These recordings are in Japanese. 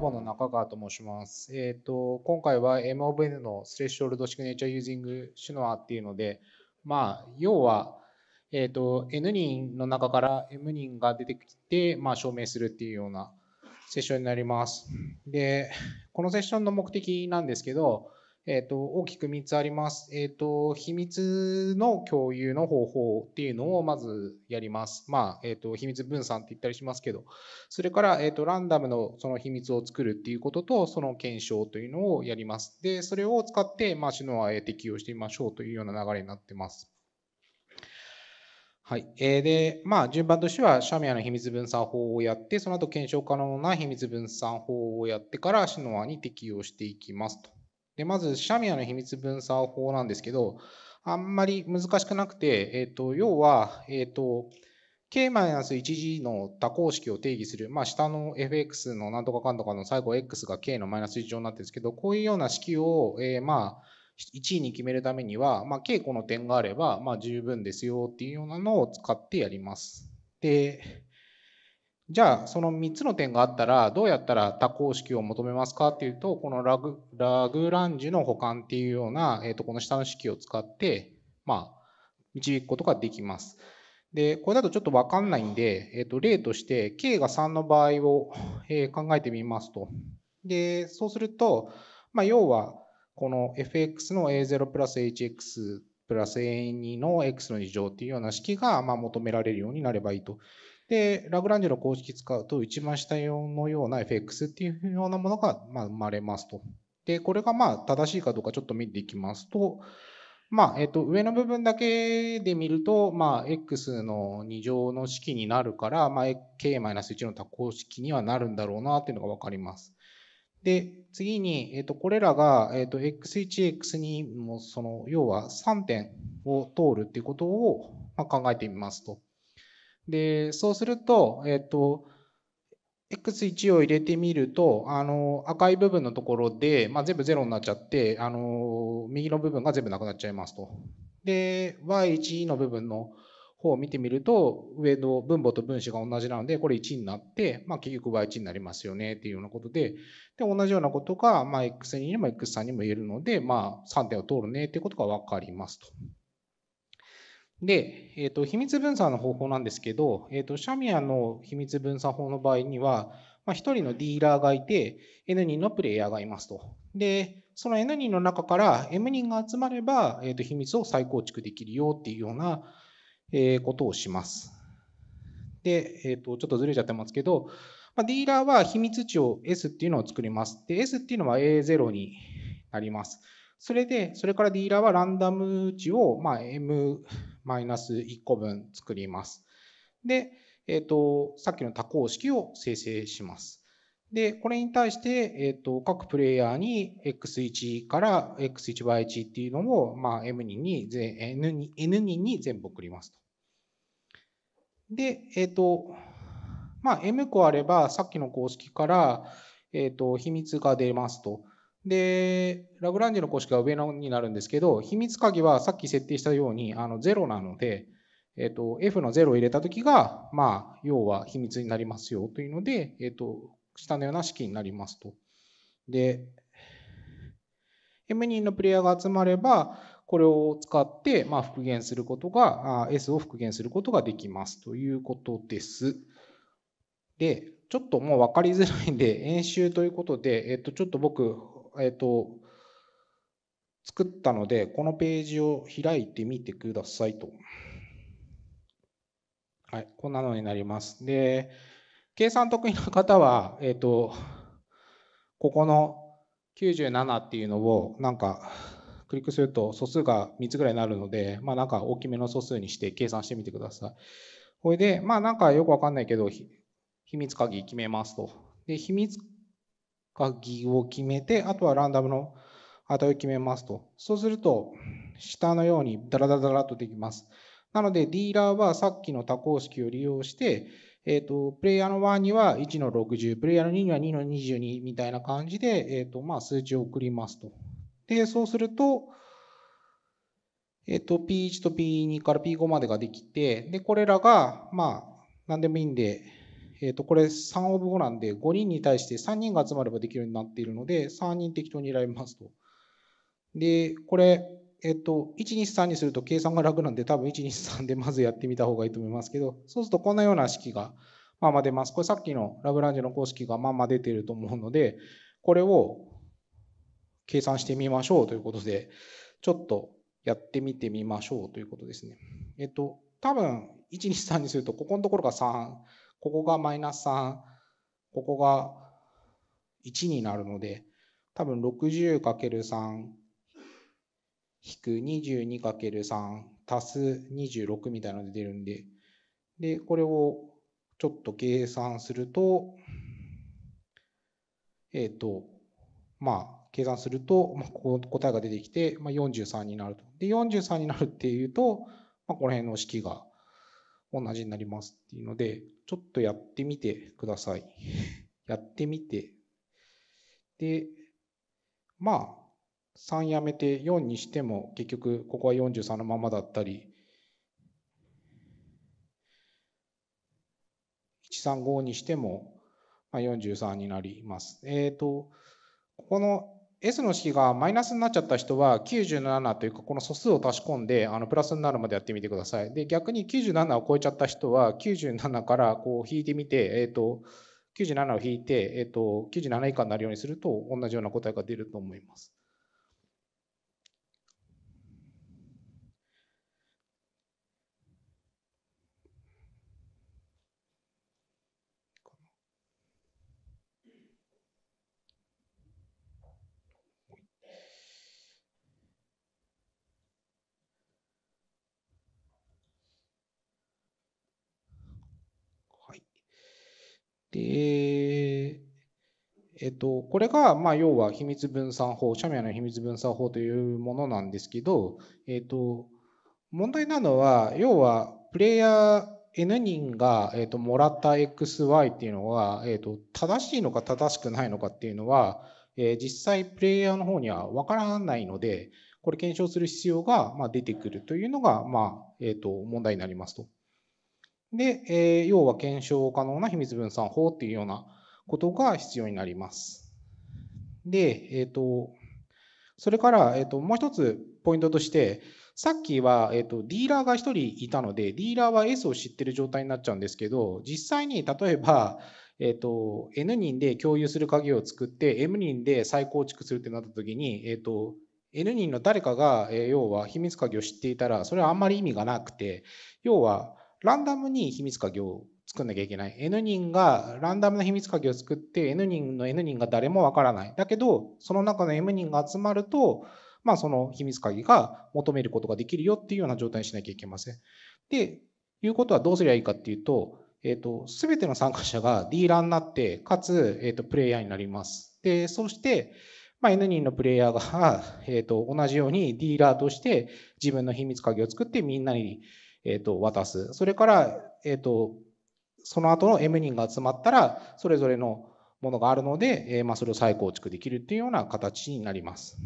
ボの中川と申します。えっ、ー、と、今回は MOVN のスレッショルドシグネチャーユージングシュノアっていうので、まあ、要は、えっ、ー、と、N 人の中から M 人が出てきて、まあ、証明するっていうようなセッションになります。で、このセッションの目的なんですけど、えっ、ー、と、大きく3つあります。えっ、ー、と、秘密の共有の方法っていうのをまずやります。まあ、えっ、ー、と、秘密分散って言ったりしますけど、それから、えっ、と、ランダムのその秘密を作るっていうことと、その検証というのをやります。で、それを使って、まあ、シノアへ適用してみましょうというような流れになってます。はい。えー、で、まあ、順番としては、シャミアの秘密分散法をやって、その後検証可能な秘密分散法をやってから、シノアに適用していきますと。で、まず、シャミアの秘密分散法なんですけど、あんまり難しくなくて、えっ、ー、と、要は、えっ、ー、と、k-1g の多項式を定義する、まあ、下の fx のなんとかかんとかの最後 x が k のマイナス1乗になってるんですけど、こういうような式を、えー、まあ、1位に決めるためには、まあ、k の点があれば、まあ、十分ですよっていうようなのを使ってやります。で、じゃあその3つの点があったらどうやったら多項式を求めますかっていうとこのラグラグランジュの保管っていうような、えー、とこの下の式を使ってまあ導くことができます。でこれだとちょっと分かんないんで、えー、と例として k が3の場合を、え考えてみますとでそうすると、まあ、要はこの fx の a0 プラス hx プラス a2 の x の2乗っていうような式が、ま求められるようになればいいと。で、ラグランジュの公式使うと、一番下用のような FX っていうようなものが、ま生まれますと。で、これがまあ正しいかどうかちょっと見ていきますと、まあ、えっと、上の部分だけで見ると、まあ、x の2乗の式になるから、まあ、k-1 の多項式にはなるんだろうなっていうのが分かります。で、次に、えっと、これらが、えっと、x1、x2 も、その、要は3点を通るっていうことを、ま考えてみますと。で、そうすると、えっ、と、X1 を入れてみると、あの、赤い部分のところで、まあ、全部0になっちゃって、あの、右の部分が全部なくなっちゃいますと。で、Y1 の部分の方を見てみると、上の分母と分子が同じなので、これ1になって、まあ、結局 Y1 になりますよね、っていうようなことで、で、同じようなことが、まあ、X2 にも X3 にも言えるので、まあ、3点を通るね、っていうことがわかりますと。で、えーと、秘密分散の方法なんですけど、えーと、シャミアの秘密分散法の場合には、まあ、1人のディーラーがいて、N 人のプレイヤーがいますと。で、その N 人の中から M 人が集まれば、えーと、と秘密を再構築できるよっていうような、えー、ことをします。で、えーと、ちょっとずれちゃってますけど、まあ、ディーラーは秘密値を S っていうのを作ります。で、S っていうのは A0 になります。それで、それからディーラーはランダム値を、まあ、M、マイナス1個分作ります。で、えっ、ー、と、さっきの多項式を生成します。で、これに対して、えっ、ー、と、各プレイヤーに x1 から x1 倍1っていうのを、まあ、m2 に、n2 に全部送りますと。で、えっ、ー、と、まあ、m 個あれば、さっきの公式から、えっ、と、秘密が出ますと。で、ラグランジの公式は上のになるんですけど、秘密鍵はさっき設定したようにあの0なので、えっと、F の0を入れたときが、まあ、要は秘密になりますよというので、えっと、下のような式になりますと。で、M 人のプレイヤーが集まれば、これを使って、まあ、復元することが、S を復元することができますということです。で、ちょっともう分かりづらいんで、演習ということで、えっと、ちょっと僕、えっ、ー、と、作ったので、このページを開いてみてくださいと。はい、こんなのになります。で、計算得意な方は、えっ、ー、と、ここの97っていうのを、なんか、クリックすると素数が3つぐらいになるので、まあなんか大きめの素数にして計算してみてください。これで、まあなんかよくわかんないけど、秘密鍵決めますと。で、秘密楽を決めて、あとはランダムの値を決めますと。そうすると、下のようにダラダラダラとできます。なので、ディーラーはさっきの多項式を利用して、えっ、ー、と、プレイヤーの1には1の60、プレイヤーの2には2の22みたいな感じで、えっ、ー、と、まあ、数値を送りますと。で、そうすると、えっ、ー、と、P1 と P2 から P5 までができて、で、これらが、まあ、何でもいいんで、えー、と、これ3オブ5なんで、5人に対して3人が集まればできるようになっているので、3人適当に選びますと。で、これ、えっ、と、123にすると計算が楽なんで、多分123でまずやってみた方がいいと思いますけど、そうするとこんなような式がまあまあ出ます。これさっきのラグランジの公式がまあまあ出ていると思うので、これを計算してみましょうということで、ちょっとやってみてみましょうということですね。えっと、多分1、2、3にすると、ここのところが3、ここがマイナス3、ここが1になるので、多分 60×3 引く 22×3 足す26みたいなので出るんで、で、これをちょっと計算すると、えっ、ー、と、まあ、計算すると、まあ、ここ答えが出てきて、まあ、43になると。で、43になるっていうと、まあ、この辺の式が同じになりますっていうので、ちょっとやってみてください。やってみて、で、まあ、3やめて4にしても結局ここは43のままだったり135にしても43になります。えっ、ー、と、ここの S の式がマイナスになっちゃった人は97というかこの素数を足し込んであのプラスになるまでやってみてください。で逆に97を超えちゃった人は97からこう引いてみて、えーと、97を引いて、えーと97以下になるようにすると同じような答えが出ると思います。で、えっと、これが、まあ、要は秘密分散法、社名の秘密分散法というものなんですけど、えっと、問題なのは、要は、プレイヤー N 人が、えっと、もらった XY っていうのは、えっと、正しいのか正しくないのかっていうのは、えー、実際プレイヤーの方にはわからないので、これ検証する必要が、まあ、出てくるというのが、まあ、えっと、問題になりますと。で、えー、要は検証可能な秘密分散法っていうようなことが必要になります。で、えっ、ー、と、それから、えっ、ー、と、もう一つポイントとして、さっきは、えっと、ディーラーが1人いたので、ディーラーは S を知ってる状態になっちゃうんですけど、実際に例えば、えっと、N 人で共有する鍵を作って、M 人で再構築するってなった時に、えっと、N 人の誰かが、え要は秘密鍵を知っていたら、それはあんまり意味がなくて、要は、ランダムに秘密鍵を作んなきゃいけない。N 人がランダムな秘密鍵を作って N 人の N 人が誰もわからない。だけど、その中の M 人が集まると、まあ、その秘密鍵が求めることができるよっていうような状態にしなきゃいけません。で、いうことはどうすりゃいいかっていうと、えっ、ー、と、すべての参加者がディーラーになって、かつ、えっ、ー、と、プレイヤーになります。で、そして、まあ、N 人のプレイヤーが、えっ、ー、と、同じようにディーラーとして自分の秘密鍵を作ってみんなにえー、と渡す。それから、えー、とその後の M 人が集まったら、それぞれのものがあるので、えー、まあそれを再構築できるっていうような形になります。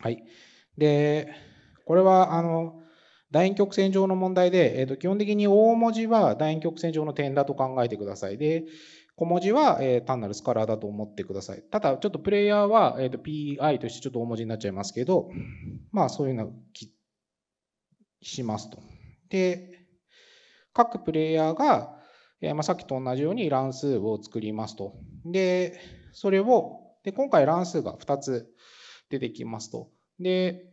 はい。で、これは、あの、楕円曲線上の問題で、えー、と基本的に大文字は楕円曲線上の点だと考えてください。で、小文字は、えー、単なるスカラーだと思ってください。ただ、ちょっとプレイヤーは、えー、と PI としてちょっと大文字になっちゃいますけど、まあそういうのうしますと。で、各プレイヤーが、えまさっきと同じように乱数を作りますと。で、それを、で、今回乱数が2つ出てきますと。で、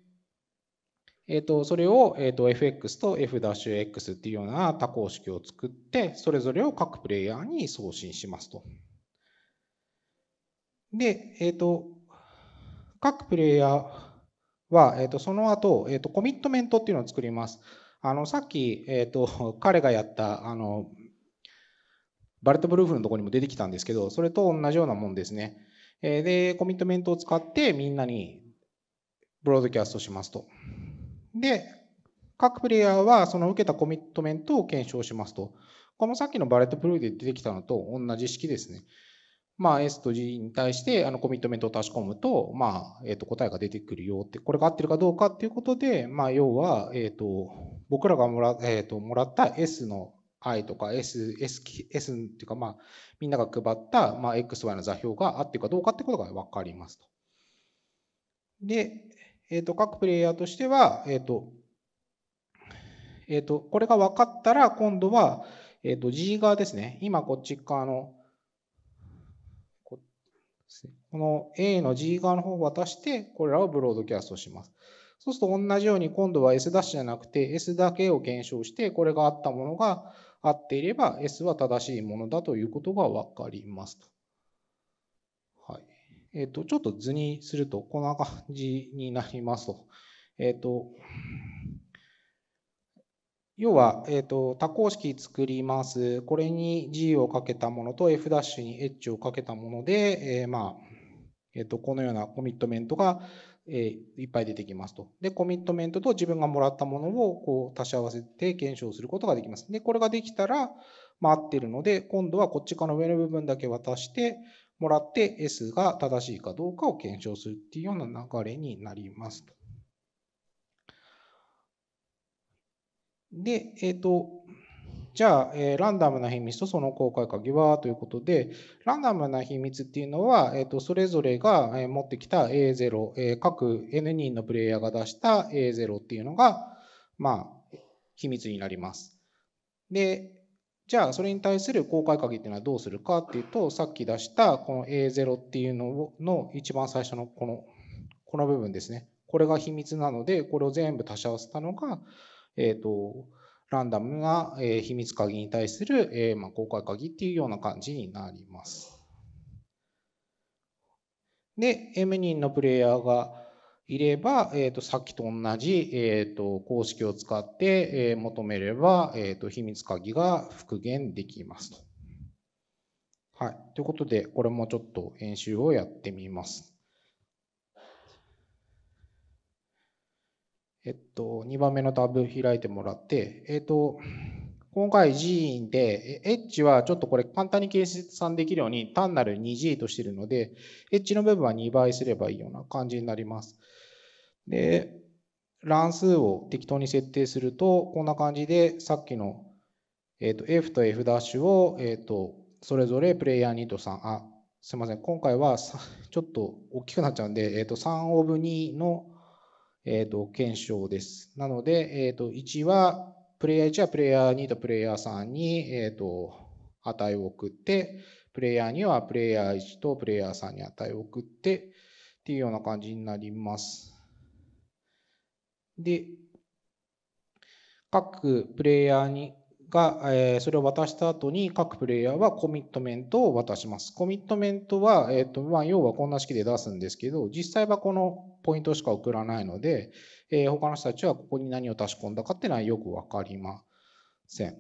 えっ、ー、と、それを、えっ、ー、と、fx と f-x っていうような多項式を作って、それぞれを各プレイヤーに送信しますと。で、えっ、ー、と、各プレイヤー、は、えー、とその後、えー、とコミットメントっていうのを作ります。あのさっき、えーと、彼がやったあのバレットブルーフのとこにも出てきたんですけど、それと同じようなもんですね。えー、で、コミットメントを使ってみんなにブロードキャストしますと。で、各プレイヤーはその受けたコミットメントを検証しますと。このさっきのバレットブルーで出てきたのと同じ式ですね。まあ、S と G に対してあのコミットメントを足し込むと、まあえー、と答えが出てくるよって、これが合ってるかどうかっていうことで、まあ、要は、えー、と僕らがもら,、えー、ともらった S の i とか S, S, S っていうか、まあ、みんなが配った、まあ、XY の座標が合ってるかどうかってことが分かりますと。で、えー、と各プレイヤーとしては、えっ、ー、と、えっ、ー、と、これが分かったら、今度は、えっ、ー、と、G 側ですね。今、こっち側の、この A の G 側の方を渡して、これらをブロードキャストします。そうすると同じように今度は S' じゃなくて S だけを検証して、これがあったものが合っていれば S は正しいものだということがわかりますはい。えっ、ー、と、ちょっと図にするとこんな感じになりますと。えっ、ー、と、要は、えーと、多項式作ります。これに G をかけたものと F' に H をかけたもので、えー、まあ、えーと、とこのようなコミットメントが、えー、いっぱい出てきますと。で、コミットメントと自分がもらったものをこう足し合わせて検証することができます。で、これができたら、まあ、合ってるので、今度はこっち側の上の部分だけ渡して、もらって S が正しいかどうかを検証するっていうような流れになりますと。で、えっ、ー、と、じゃあ、えー、ランダムな秘密とその公開鍵はということで、ランダムな秘密っていうのは、えーと、とそれぞれが持ってきた A0、えー、各 N 人のプレイヤーが出した A0 っていうのが、まあ、秘密になります。で、じゃあそれに対する公開鍵っていうのはどうするかっていうと、さっき出したこの A0 っていうのの一番最初のこの、この部分ですね。これが秘密なので、これを全部足し合わせたのが、えっ、ー、と、ランダムな、え秘密鍵に対する、えまあ、公開鍵っていうような感じになります。で、M 人のプレイヤーがいれば、えー、とさっきと同じ、えー、と公式を使って、え求めれば、えー、と秘密鍵が復元できますと。はい。ということで、これもちょっと演習をやってみます。えっと、2番目のタブ開いてもらって、えっと、今回 G で、エッジはちょっとこれ簡単に計算できるように単なる 2G としているので、エッジの部分は2倍すればいいような感じになります。で、乱数を適当に設定すると、こんな感じでさっきの、えー、と F と F' を、えー、とそれぞれプレイヤー2と3、あ、すいません、今回はちょっと大きくなっちゃうんで、えー、と3オブ2のえーと、検証です。なので、えーと、1は、プレイヤー1はプレイヤー2とプレイヤー3に、えーと値を送って、プレイヤー2はプレイヤー1とプレイヤー3に値を送ってっていうような感じになります。で、各プレイヤーにが、えー、それを渡した後に各プレイヤーはコミットメントを渡します。コミットメントは、えっ、ー、と、まあ、要はこんな式で出すんですけど、実際はこのポイントしか送らないので、えー、他の人たちはここに何を足し込んだかっていうのはよくわかりません。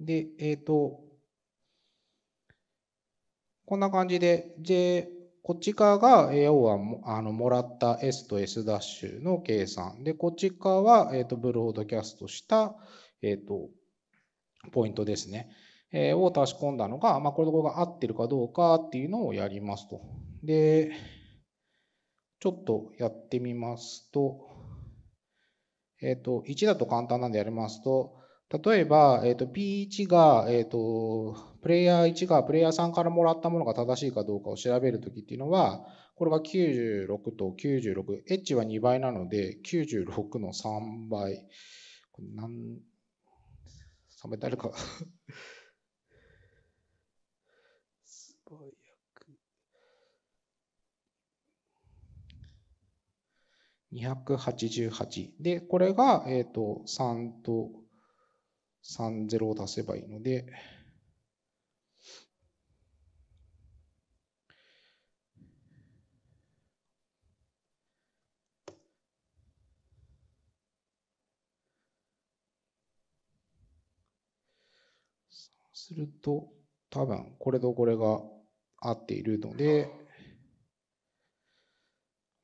で、えっ、ー、と、こんな感じで J こっち側が要はあのもらった S と S' ダッシュの計算でこっち側は、えーと、ブロードキャストした、えーと、とポイントですね、えー、を足し込んだのが、まあ、これとこれが合ってるかどうかっていうのをやりますと。でちょっとやってみますと、えっ、ー、と、1だと簡単なんでやりますと、例えば、えっ、ー、と、P1 が、えっ、ー、と、プレイヤー1がプレイヤー3からもらったものが正しいかどうかを調べるときっていうのは、これが96と96、エッジは2倍なので、96の3倍。これ何、3倍誰か288で、これが、えっ、と、3と30を足せばいいので、すると、多分これとこれが合っているので、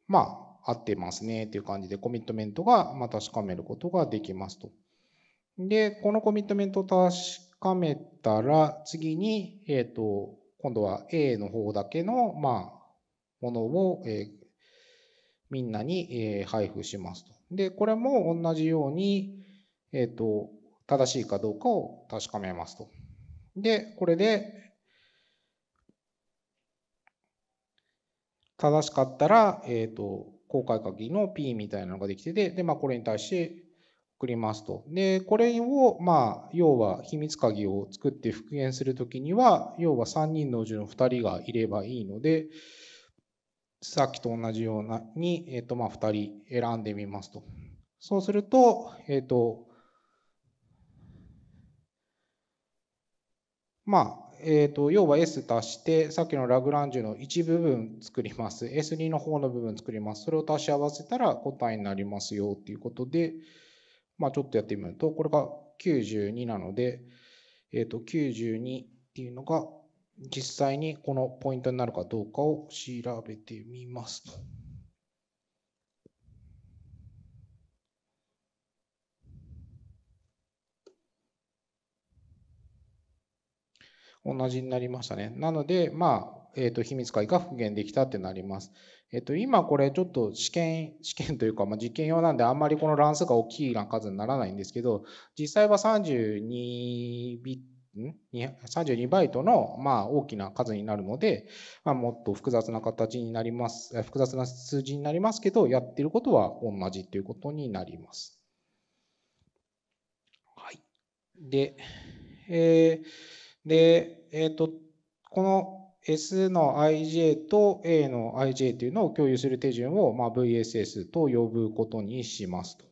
まあ、合ってますねっていう感じでコミットメントがま確かめることができますと。で、このコミットメントを確かめたら、次に、えっ、ー、と、今度は A の方だけの、まあ、ものを、えー、みんなに、えー、配布しますと。で、これも同じように、えっ、と、正しいかどうかを確かめますと。で、これで、正しかったら、えっ、と、公開鍵の P みたいなのができてて、で、まあ、これに対して送りますと。で、これを、まあ、要は秘密鍵を作って復元するときには、要は3人のうちの2人がいればいいので、さっきと同じようなに、えっ、と、まあ、2人選んでみますと。そうすると、えっ、と、まあ、えーと、要は S 足してさっきのラグランジュの一部分作ります S2 の方の部分作りますそれを足し合わせたら答えになりますよっていうことで、まあ、ちょっとやってみるとこれが92なので、えーと、92っていうのが実際にこのポイントになるかどうかを調べてみますと。同じになりましたね。なので、まあ、えっ、ー、と、秘密会が復元できたってなります。えっ、ー、と、今これちょっと試験、試験というか、まあ、実験用なんであんまりこの乱数が大きい数にならないんですけど、実際は32ビット、32バイトのまあ大きな数になるので、まあ、もっと複雑な形になります、複雑な数字になりますけど、やってることは同じということになります。はい。で、えー、で、えっ、ー、と、この S の ij と A の ij というのを共有する手順を、まあ、VSS と呼ぶことにしますと。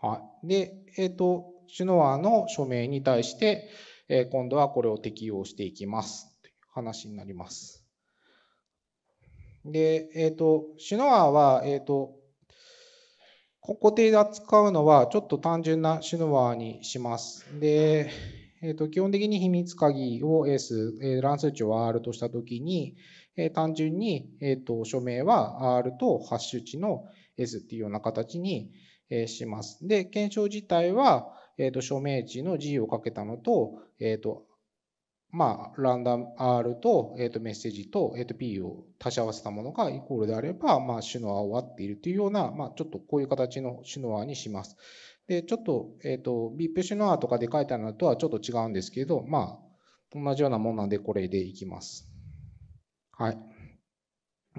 はい。で、えっ、ー、と、シュノアの署名に対して、えー、今度はこれを適用していきますという話になります。で、えっ、ー、と、シュノアは、えっ、と、ここで扱うのはちょっと単純なシュノアにします。で、えーと、基本的に秘密鍵を S、えー、乱数値を R としたときに、えー、単純に、えーと、署名は R とハッシュ値の S っていうような形に、えー、します。で、検証自体は、えーと、と署名値の G をかけたのと、えーとまあ、ランダム R と,、えー、とメッセージと,、えー、と P を足し合わせたものがイコールであれば、まあ、シュノアを割っているというような、まあ、ちょっとこういう形のシュノアにします。で、ちょっと、えっ、ー、と、ビップシュノアとかで書いてあるのとはちょっと違うんですけど、まあ、同じようなもんなんで、これでいきます。はい。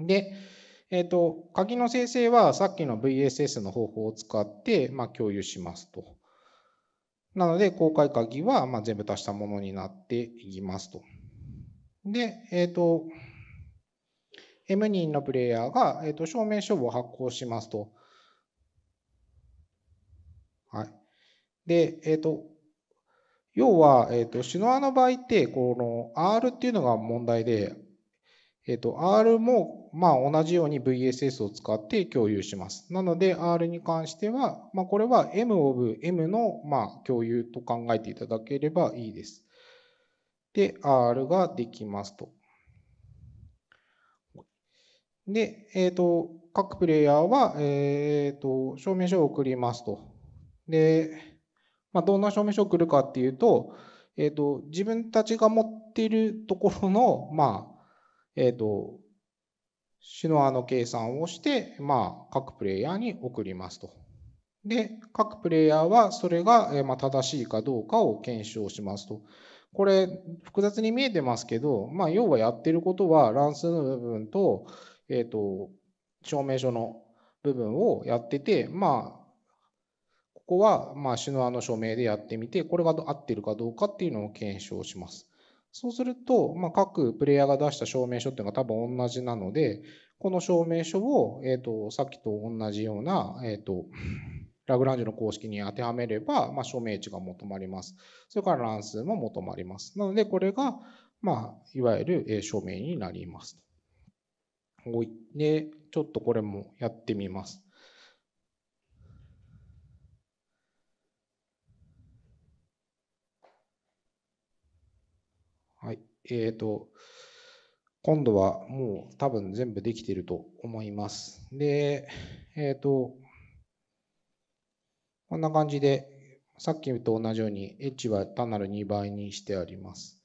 で、えっ、ー、と、鍵の生成はさっきの VSS の方法を使って、まあ、共有しますと。なので、公開鍵は、まあ、全部足したものになっていきますと。で、えっ、ー、と、M 人のプレイヤーが、えー、と証明書を発行しますと。はい。で、えっ、ー、と、要は、えっ、ー、と、シノアの場合って、この R っていうのが問題で、えっ、ー、と、R も、まあ、同じように VSS を使って共有します。なので、R に関しては、まあ、これは M of M の、まあ、共有と考えていただければいいです。で、R ができますと。で、えっ、ー、と、各プレイヤーは、えっ、ー、と、証明書を送りますと。で、まあ、どんな証明書を送るかっていうと、えっ、ー、と、自分たちが持っているところの、まあ、えっ、ー、と、シノアの計算をして、まあ、各プレイヤーに送りますと。で、各プレイヤーはそれが、えま正しいかどうかを検証しますと。これ、複雑に見えてますけど、まあ、要はやってることは乱数の部分と、えっ、ー、と、証明書の部分をやってて、まあ、ここは、まあ、シノアの署名でやってみて、これが合ってるかどうかっていうのを検証します。そうすると、ま各プレイヤーが出した証明書っていうのが多分同じなので、この証明書を、えっ、と、さっきと同じような、えっ、と、ラグランジュの公式に当てはめれば、まあ、署名値が求まります。それから乱数も求まります。なので、これが、まあ、いわゆる署名になります。で、ちょっとこれもやってみます。えっ、ー、と、今度はもう多分全部できてると思います。で、えっ、ー、と、こんな感じで、さっきと同じように、エッジは単なる2倍にしてあります。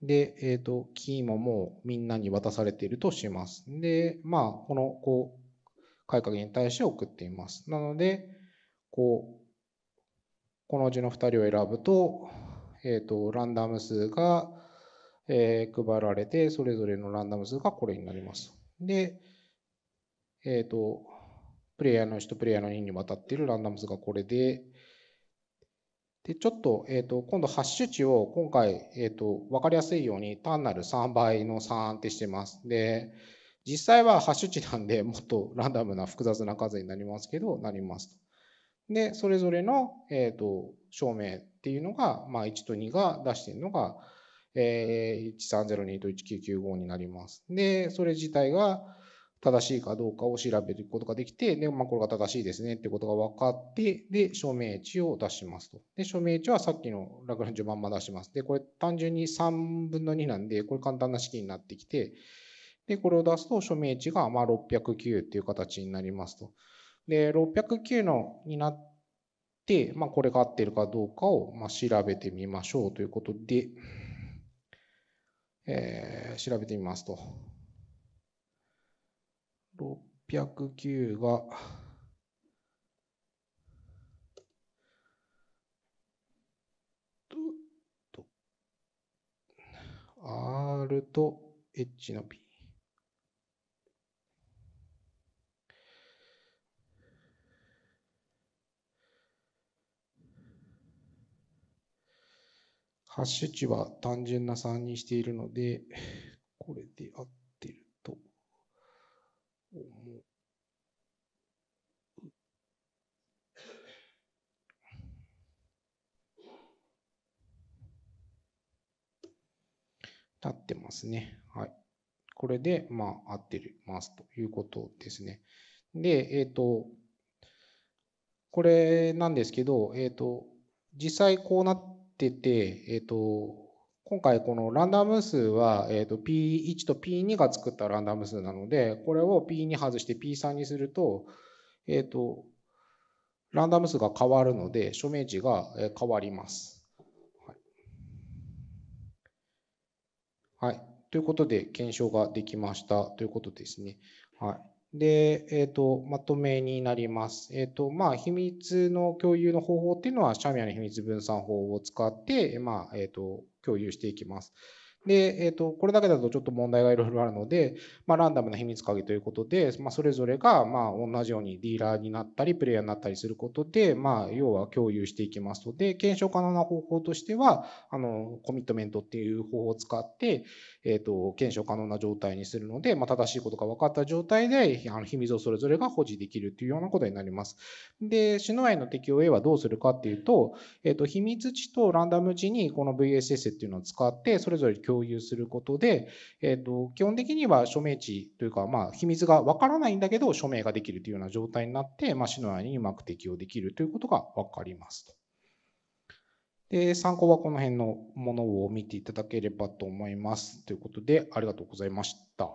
で、えっ、ー、と、キーももうみんなに渡されているとします。で、まあ、この、こう、改革に対して送っています。なので、こう、このうちの2人を選ぶと、えっ、ー、と、ランダム数がえー、配られて、それぞれのランダム数がこれになります。で、えっ、ー、と、プレイヤーの1とプレイヤーの2にわたっているランダム数がこれで、で、ちょっと、えっ、ー、と、今度ハッシュ値を今回、えっ、ー、と、わかりやすいように単なる3倍の3ってしてます。で、実際はハッシュ値なんで、もっとランダムな複雑な数になりますけど、なりますで、それぞれの、えっ、ー、と、証明っていうのが、まあ、1と2が出しているのが、1302 1995になります。で、それ自体が正しいかどうかを調べることができて、で、まあ、これが正しいですねってことが分かって、で、署名値を出しますと。で、署名値はさっきのラグランジュまんま出します。で、これ単純に3分の2なんで、これ簡単な式になってきて、で、これを出すと署名値がまあ609っていう形になりますと。で、609のになって、まあ、これが合ってるかどうかをまあ調べてみましょうということで、えー、調べてみますと、609が、R と H の P。ハッシュ値は単純な3にしているので、これで合ってると思う。立ってますね。はい。これで、まあ、合ってるますということですね。で、えっ、ー、と、これなんですけど、えっ、ー、と、実際こうなっってて、えっ、ー、と、今回このランダム数は、えー、と P1 と P2 が作ったランダム数なので、これを P2 外して P3 にすると、えっ、と、ランダム数が変わるので、署名値が変わります。はい。はい、ということで、検証ができましたということですね。はい。で、えっ、ー、と、まとめになります。えっ、ー、と、まあ、秘密の共有の方法っていうのは、シャミアの秘密分散法を使って、まあ、えっ、ー、と、共有していきます。で、えっ、と、これだけだとちょっと問題がいろいろあるので、まあ、ランダムな秘密鍵ということで、まあ、それぞれが、まあ、同じようにディーラーになったり、プレイヤーになったりすることで、まあ、要は共有していきますので、検証可能な方法としては、あの、コミットメントっていう方法を使って、えっ、と、検証可能な状態にするので、まあ、正しいことが分かった状態で、あの秘密をそれぞれが保持できるというようなことになります。で、シノアイの適用 A はどうするかっていうと、えっ、と、秘密値とランダム値にこの VSS っていうのを使って、それぞれ共有することで、えっ、と、基本的には署名値というか、まあ、秘密が分からないんだけど、署名ができるというような状態になって、まあ、シノアイにうまく適用できるということが分かりますと。で、参考はこの辺のものを見ていただければと思います。ということで、ありがとうございました。